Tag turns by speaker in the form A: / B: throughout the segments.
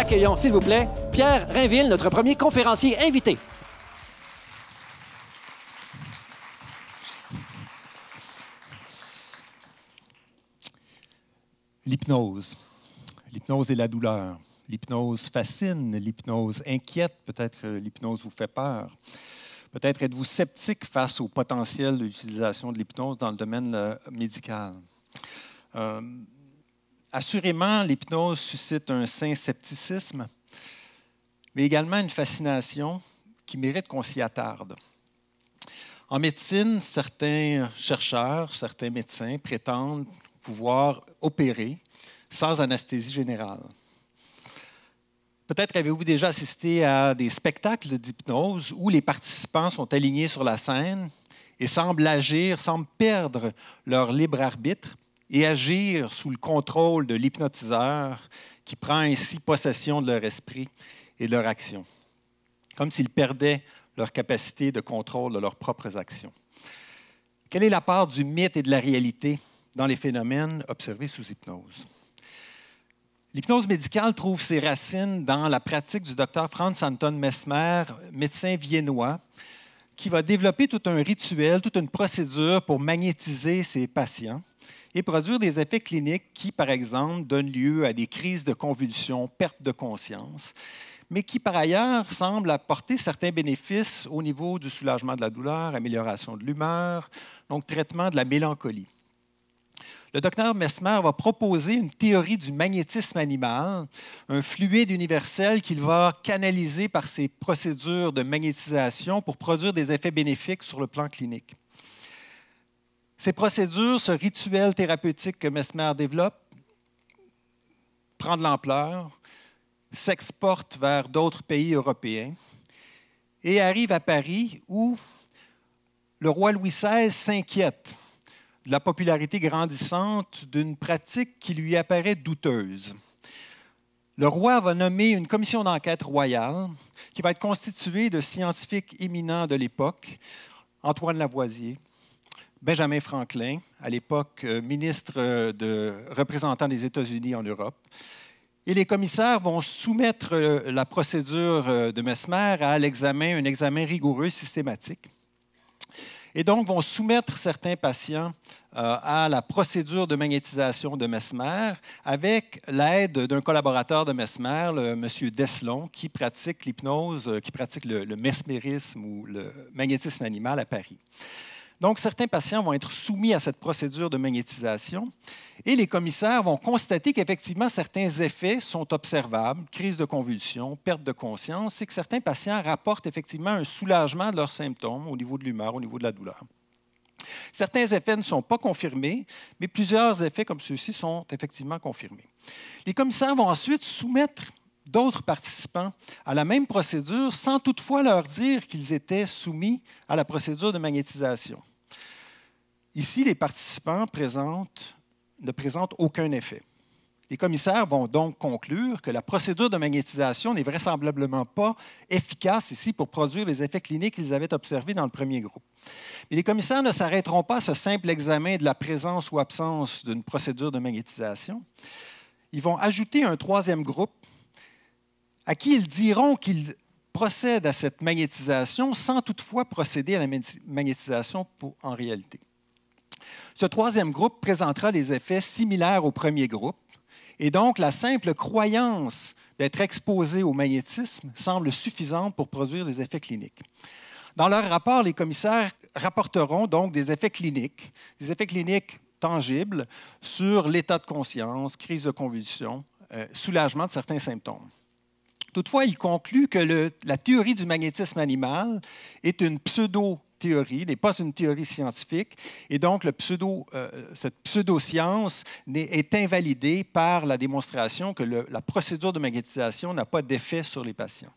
A: accueillons, s'il vous plaît, Pierre Rainville, notre premier conférencier invité. L'hypnose. L'hypnose et la douleur. L'hypnose fascine, l'hypnose inquiète, peut-être l'hypnose vous fait peur. Peut-être êtes-vous sceptique face au potentiel d'utilisation de l'hypnose dans le domaine euh, médical. Euh, assurément, l'hypnose suscite un sain scepticisme, mais également une fascination qui mérite qu'on s'y attarde. En médecine, certains chercheurs, certains médecins prétendent pouvoir opérer sans anesthésie générale. Peut-être avez-vous déjà assisté à des spectacles d'hypnose où les participants sont alignés sur la scène et semblent agir, semblent perdre leur libre arbitre et agir sous le contrôle de l'hypnotiseur qui prend ainsi possession de leur esprit et de leur action, comme s'ils perdaient leur capacité de contrôle de leurs propres actions. Quelle est la part du mythe et de la réalité dans les phénomènes observés sous hypnose? L'hypnose médicale trouve ses racines dans la pratique du docteur Franz Anton Mesmer, médecin viennois, qui va développer tout un rituel, toute une procédure pour magnétiser ses patients et produire des effets cliniques qui, par exemple, donnent lieu à des crises de convulsions, perte de conscience, mais qui, par ailleurs, semblent apporter certains bénéfices au niveau du soulagement de la douleur, amélioration de l'humeur, donc traitement de la mélancolie. Le docteur Mesmer va proposer une théorie du magnétisme animal, un fluide universel qu'il va canaliser par ses procédures de magnétisation pour produire des effets bénéfiques sur le plan clinique. Ces procédures, ce rituel thérapeutique que Mesmer développe, prend de l'ampleur, s'exporte vers d'autres pays européens et arrive à Paris où le roi Louis XVI s'inquiète de la popularité grandissante d'une pratique qui lui apparaît douteuse. Le roi va nommer une commission d'enquête royale qui va être constituée de scientifiques éminents de l'époque, Antoine Lavoisier, Benjamin Franklin, à l'époque euh, ministre euh, de représentant des États-Unis en Europe. Et les commissaires vont soumettre euh, la procédure de Mesmer à l'examen, un examen rigoureux, systématique. Et donc vont soumettre certains patients à la procédure de magnétisation de Mesmer avec l'aide d'un collaborateur de Mesmer, le M. Deslon, qui pratique l'hypnose, qui pratique le mesmérisme ou le magnétisme animal à Paris. Donc, certains patients vont être soumis à cette procédure de magnétisation et les commissaires vont constater qu'effectivement, certains effets sont observables, crise de convulsion, perte de conscience, et que certains patients rapportent effectivement un soulagement de leurs symptômes au niveau de l'humeur, au niveau de la douleur. Certains effets ne sont pas confirmés, mais plusieurs effets comme ceux-ci sont effectivement confirmés. Les commissaires vont ensuite soumettre d'autres participants à la même procédure sans toutefois leur dire qu'ils étaient soumis à la procédure de magnétisation. Ici, les participants ne présentent aucun effet. Les commissaires vont donc conclure que la procédure de magnétisation n'est vraisemblablement pas efficace ici pour produire les effets cliniques qu'ils avaient observés dans le premier groupe. Mais les commissaires ne s'arrêteront pas à ce simple examen de la présence ou absence d'une procédure de magnétisation. Ils vont ajouter un troisième groupe à qui ils diront qu'ils procèdent à cette magnétisation sans toutefois procéder à la magnétisation pour, en réalité. Ce troisième groupe présentera des effets similaires au premier groupe, et donc la simple croyance d'être exposé au magnétisme semble suffisante pour produire des effets cliniques. Dans leur rapport, les commissaires rapporteront donc des effets cliniques, des effets cliniques tangibles sur l'état de conscience, crise de convulsion, euh, soulagement de certains symptômes. Toutefois, il conclut que la théorie du magnétisme animal est une pseudo théorie, n'est pas une théorie scientifique, et donc euh, cette pseudo-science est invalidée par la démonstration que la procédure de magnétisation n'a pas d'effet sur les patients.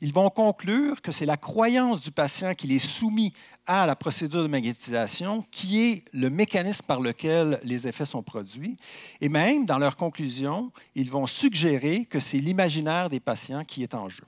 A: Ils vont conclure que c'est la croyance du patient qui est soumis à la procédure de magnétisation qui est le mécanisme par lequel les effets sont produits. Et même, dans leur conclusion, ils vont suggérer que c'est l'imaginaire des patients qui est en jeu.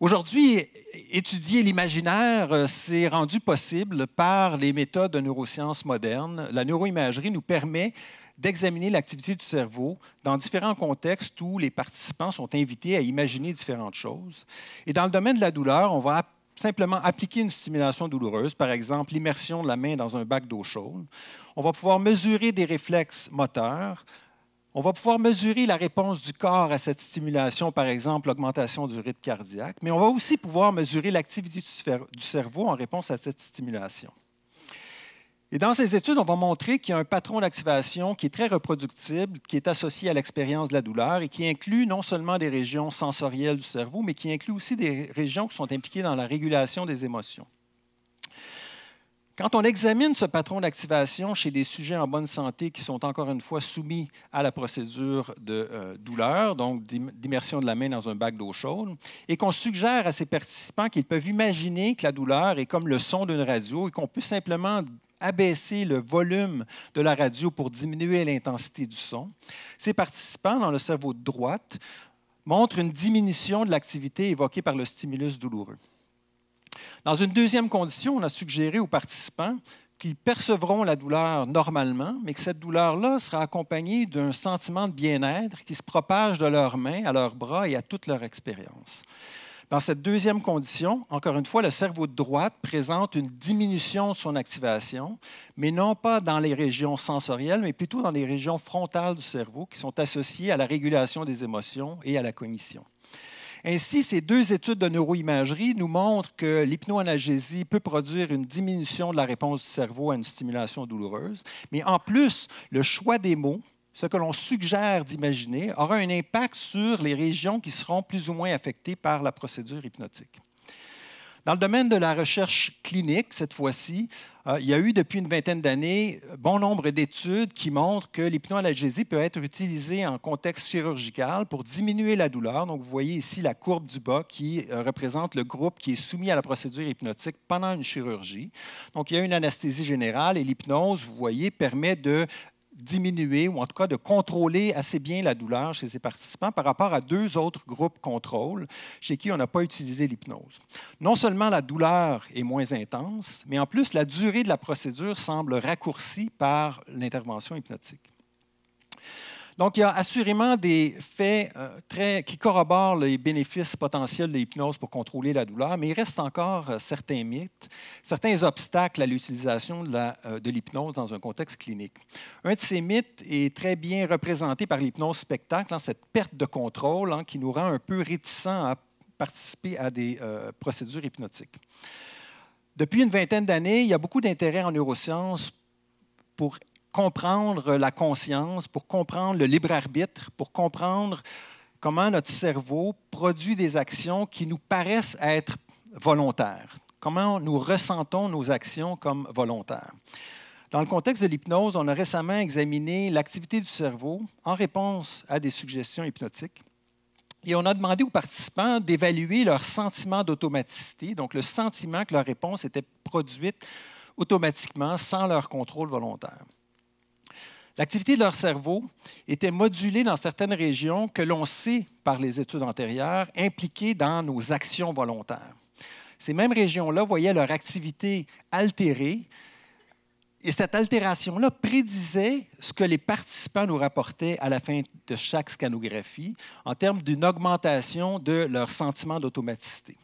A: Aujourd'hui, étudier l'imaginaire s'est euh, rendu possible par les méthodes de neurosciences modernes. La neuroimagerie nous permet d'examiner l'activité du cerveau dans différents contextes où les participants sont invités à imaginer différentes choses. Et dans le domaine de la douleur, on va simplement appliquer une stimulation douloureuse, par exemple l'immersion de la main dans un bac d'eau chaude. On va pouvoir mesurer des réflexes moteurs on va pouvoir mesurer la réponse du corps à cette stimulation, par exemple l'augmentation du rythme cardiaque, mais on va aussi pouvoir mesurer l'activité du cerveau en réponse à cette stimulation. Et dans ces études, on va montrer qu'il y a un patron d'activation qui est très reproductible, qui est associé à l'expérience de la douleur et qui inclut non seulement des régions sensorielles du cerveau, mais qui inclut aussi des régions qui sont impliquées dans la régulation des émotions. Quand on examine ce patron d'activation chez des sujets en bonne santé qui sont encore une fois soumis à la procédure de euh, douleur, donc d'immersion de la main dans un bac d'eau chaude, et qu'on suggère à ces participants qu'ils peuvent imaginer que la douleur est comme le son d'une radio et qu'on peut simplement abaisser le volume de la radio pour diminuer l'intensité du son, ces participants dans le cerveau de droite montrent une diminution de l'activité évoquée par le stimulus douloureux. Dans une deuxième condition, on a suggéré aux participants qu'ils percevront la douleur normalement, mais que cette douleur-là sera accompagnée d'un sentiment de bien-être qui se propage de leurs mains à leurs bras et à toute leur expérience. Dans cette deuxième condition, encore une fois, le cerveau de droite présente une diminution de son activation, mais non pas dans les régions sensorielles, mais plutôt dans les régions frontales du cerveau qui sont associées à la régulation des émotions et à la cognition. Ainsi, ces deux études de neuroimagerie nous montrent que l'hypnoanalgésie peut produire une diminution de la réponse du cerveau à une stimulation douloureuse, mais en plus, le choix des mots ce que l'on suggère d'imaginer aura un impact sur les régions qui seront plus ou moins affectées par la procédure hypnotique. Dans le domaine de la recherche clinique, cette fois-ci, euh, il y a eu depuis une vingtaine d'années euh, bon nombre d'études qui montrent que l'hypnoanalgésie peut être utilisée en contexte chirurgical pour diminuer la douleur. Donc, vous voyez ici la courbe du bas qui euh, représente le groupe qui est soumis à la procédure hypnotique pendant une chirurgie. Donc, il y a une anesthésie générale et l'hypnose, vous voyez, permet de diminuer ou en tout cas de contrôler assez bien la douleur chez ces participants par rapport à deux autres groupes contrôle chez qui on n'a pas utilisé l'hypnose. Non seulement la douleur est moins intense, mais en plus la durée de la procédure semble raccourcie par l'intervention hypnotique. Donc, il y a assurément des faits euh, qui corroborent les bénéfices potentiels de l'hypnose pour contrôler la douleur, mais il reste encore euh, certains mythes, certains obstacles à l'utilisation euh, de l'hypnose dans un contexte clinique. Un de ces mythes est très bien représenté par l'hypnose spectacle, hein, cette perte de contrôle hein, qui nous rend un peu réticents à participer à des procédures hypnotiques. Depuis une vingtaine d'années, il y a beaucoup d'intérêt en neurosciences pour comprendre la conscience, pour comprendre le libre arbitre, pour comprendre comment notre cerveau produit des actions qui nous paraissent être volontaires, comment nous ressentons nos actions comme volontaires. Dans le contexte de l'hypnose, on a récemment examiné l'activité du cerveau en réponse à des suggestions hypnotiques. Et on a demandé aux participants d'évaluer leur sentiment d'automaticité, donc le sentiment que leur réponse était produite automatiquement sans leur contrôle volontaire. L'activité de leur cerveau était modulée dans certaines régions que l'on sait par les études antérieures impliquées dans nos actions volontaires. Ces mêmes régions-là voyaient leur activité altérée et cette altération-là prédisait ce que les participants nous rapportaient à la fin de chaque scanographie en termes d'une augmentation de leur sentiment d'automaticité.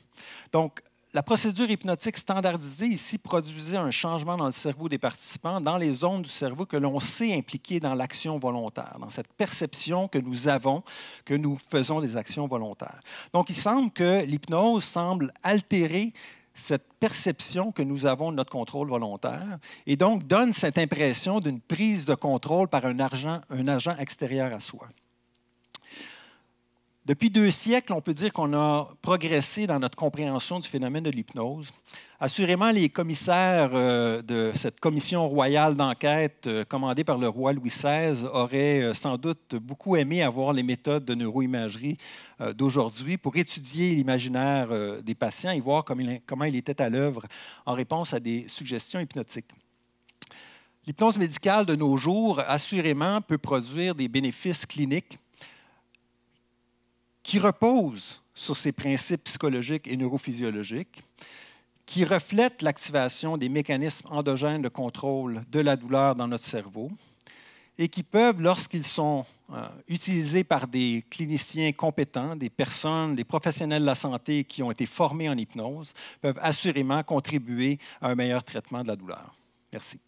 A: Donc, la procédure hypnotique standardisée ici produisait un changement dans le cerveau des participants, dans les zones du cerveau que l'on sait impliquées dans l'action volontaire, dans cette perception que nous avons que nous faisons des actions volontaires. Donc, il semble que l'hypnose semble altérer cette perception que nous avons de notre contrôle volontaire et donc donne cette impression d'une prise de contrôle par un, un agent extérieur à soi. Depuis deux siècles, on peut dire qu'on a progressé dans notre compréhension du phénomène de l'hypnose. Assurément, les commissaires euh, de cette commission royale d'enquête euh, commandée par le roi Louis XVI auraient euh, sans doute beaucoup aimé avoir les méthodes de neuroimagerie d'aujourd'hui pour étudier l'imaginaire des patients et voir comment il était à l'œuvre en réponse à des suggestions hypnotiques. L'hypnose médicale de nos jours, assurément, peut produire des bénéfices cliniques qui repose sur ces principes psychologiques et neurophysiologiques, qui reflètent l'activation des mécanismes endogènes de contrôle de la douleur dans notre cerveau et qui peuvent, lorsqu'ils sont euh, utilisés par des cliniciens compétents, des personnes, des professionnels de la santé qui ont été formés en hypnose, peuvent assurément contribuer à un meilleur traitement de la douleur. Merci.